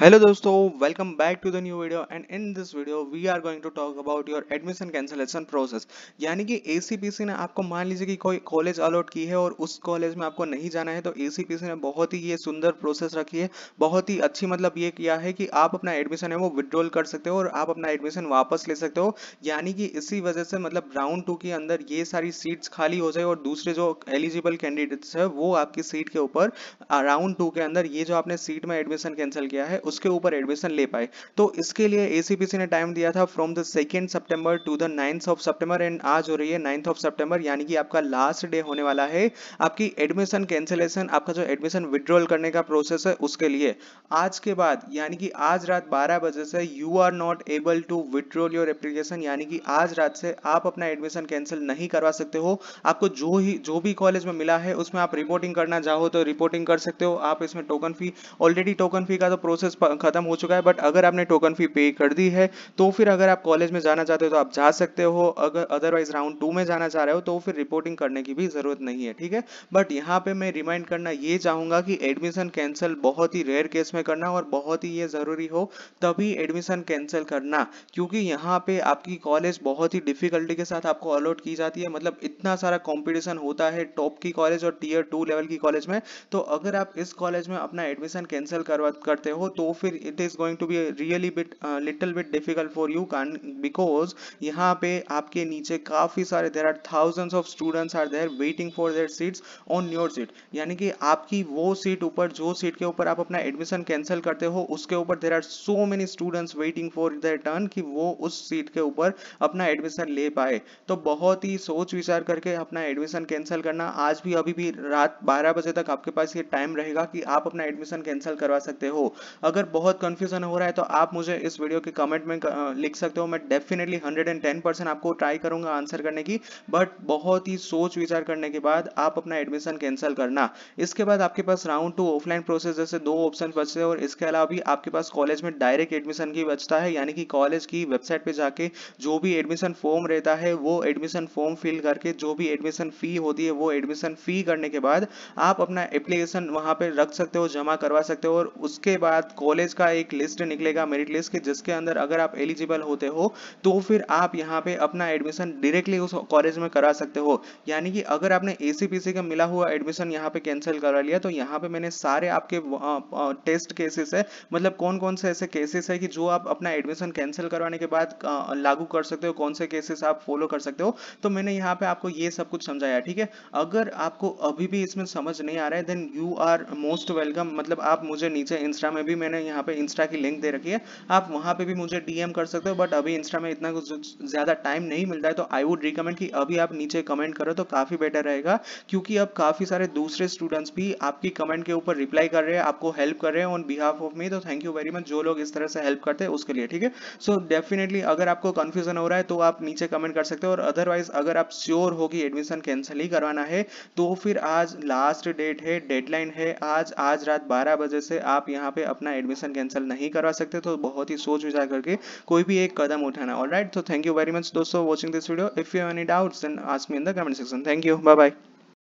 hello दोस्तों welcome back to the new video and in this video we are going to talk about your admission cancellation process यानी कि ACPC ने आपको मान लीजिए कि कोई कॉलेज अलॉट की है और उस कॉलेज में आपको नहीं जाना है तो ACPC ने बहुत ही ये सुंदर प्रोसेस रखी है बहुत ही अच्छी मतलब ये किया है कि आप अपना एडमिशन है वो विड्रॉल कर सकते हो और आप अपना एडमिशन वापस ले सकते हो यानी कि इसी वजह से मतलब राउंड टू के अंदर ये सारी सीट्स खाली हो जाए और दूसरे जो एलिजिबल कैंडिडेट्स है वो आपकी सीट के ऊपर राउंड टू के अंदर ये जो आपने सीट में एडमिशन कैंसिल किया है उसके ऊपर एडमिशन ले पाए तो इसके लिए एसीपीसी ने टाइम दिया था from the second September to the ninth of September and आज हो रही है नाइन्थ ऑफ सेप्टेम्बर यानी कि आपका लास्ट डे होने वाला है आपकी एडमिशन कैंसिलेशन आपका जो एडमिशन विड्रॉल करने का प्रोसेस है उसके लिए आज के बाद यानी कि आज रात बारह बजे से you are not able to withdrawal your application यानी कि आज रात से आप अपना एडमिशन कैंसिल नहीं करवा सकते हो आपको जो ही जो भी कॉलेज में मिला है उसमें आप रिपोर्टिंग करना चाहो तो रिपोर्टिंग कर सकते हो आप इसमें token fee already token fee का तो प्रोसेस खत्म हो चुका है बट अगर आपने टोकन फी पे कर दी है तो फिर अगर आप कॉलेज में जाना चाहते हो तो आप जा सकते हो अगर अदरवाइज राउंड टू में जाना चाह रहे हो तो फिर रिपोर्टिंग करने की भी जरूरत नहीं है ठीक है बट यहाँ पे मैं रिमाइंड करना ये चाहूंगा कि एडमिशन कैंसिल बहुत ही रेयर केस में करना और बहुत ही ये जरूरी हो तभी एडमिशन कैंसिल करना क्योंकि यहाँ पे आपकी कॉलेज बहुत ही डिफिकल्टी के साथ आपको अलॉट की जाती है मतलब इतना सारा कॉम्पिटिशन होता है टॉप की कॉलेज और टीयर टू लेवल की कॉलेज में तो अगर आप इस कॉलेज में अपना एडमिशन कैंसिल करते हो तो फिर it is going to be really bit little bit difficult for you can because यहाँ पे आपके नीचे काफी सारे there are thousands of students are there waiting for their seats on your seat यानी कि आपकी वो सीट ऊपर जो सीट के ऊपर आप अपना एडमिशन कैंसिल करते हो उसके ऊपर there are so many students waiting for their turn कि वो उस सीट के ऊपर अपना एडमिशन ले पाए तो बहुत ही सोच विचार करके अपना एडमिशन कैंसिल करना आज भी अभी भी रात 12 बजे तक आपके पास ये टाइम रहेगा कि आप अपना एडमिशन कैंसिल करवा सकते हो अगर अगर बहुत कंफ्यूजन हो रहा है तो आप मुझे इस वीडियो के कमेंट में लिख सकते हो मैं डेफिनेटली 110 परसेंट आपको ट्राई करूंगा आंसर करने की बट बहुत ही सोच विचार करने के बाद आप अपना एडमिशन कैंसिल करना इसके बाद आपके पास राउंड टू ऑफलाइन प्रोसेस जैसे दो ऑप्शन बचते हैं और इसके अलावा भी आपके पास कॉलेज में डायरेक्ट एडमिशन की बचता है यानी कि कॉलेज की वेबसाइट पर जाके जो भी एडमिशन फॉर्म रहता है वो एडमिशन फॉर्म फिल करके जो भी एडमिशन फी होती है वो एडमिशन फी करने के बाद आप अपना एप्लीकेशन वहां पर रख सकते हो जमा करवा सकते हो और उसके बाद कॉलेज का एक लिस्ट निकलेगा मेरिट लिस्ट के जिसके अंदर अगर आप एलिजिबल होते हो तो फिर आप यहाँ पे अपना एडमिशन डायरेक्टली उस कॉलेज में करा सकते हो यानी कि अगर आपने ए का मिला हुआ एडमिशन यहाँ पे कैंसिल करा लिया तो यहाँ पे मैंने सारे आपके टेस्ट केसेस है मतलब कौन कौन से ऐसे केसेस है कि जो आप अपना एडमिशन कैंसिल करवाने के बाद लागू कर सकते हो कौन से केसेस आप फॉलो कर सकते हो तो मैंने यहाँ पे आपको ये सब कुछ समझाया ठीक है अगर आपको अभी भी इसमें समझ नहीं आ रहा है then you are most welcome मतलब आप मुझे नीचे इंस्टा में भी मैंने मैंने यहाँ पे इंस्टा की लिंक दे रखी है आप वहाँ पे भी मुझे डीएम कर सकते हो बट अभी इंस्टा में इतना कुछ ज़्यादा टाइम नहीं मिलता है तो आई वुड रिकमेंड कि अभी आप नीचे कमेंट करो तो काफ़ी बेटर रहेगा क्योंकि अब काफ़ी सारे दूसरे स्टूडेंट्स भी आपकी कमेंट के ऊपर रिप्लाई कर रहे हैं आपको हेल्प कर रहे हैं ऑन बिहाफ ऑफ मी तो थैंक यू वेरी मच जो लोग इस तरह से हेल्प करते हैं उसके लिए ठीक है सो डेफिनेटली अगर आपको कन्फ्यूजन हो रहा है तो आप नीचे कमेंट कर सकते हो और अदरवाइज अगर आप श्योर हो कि एडमिशन कैंसिल ही करवाना है तो फिर आज लास्ट डेट है डेडलाइन है आज आज रात बारह बजे से आप यहाँ पे अपना एडमिशन कैंसिल नहीं करवा सकते तो बहुत ही सोच विचार करके कोई भी एक कदम उठाना ऑल राइट तो थैंक यू वेरी मच दोस्तों watching this video if you any doubts then ask me in the comment section thank you bye bye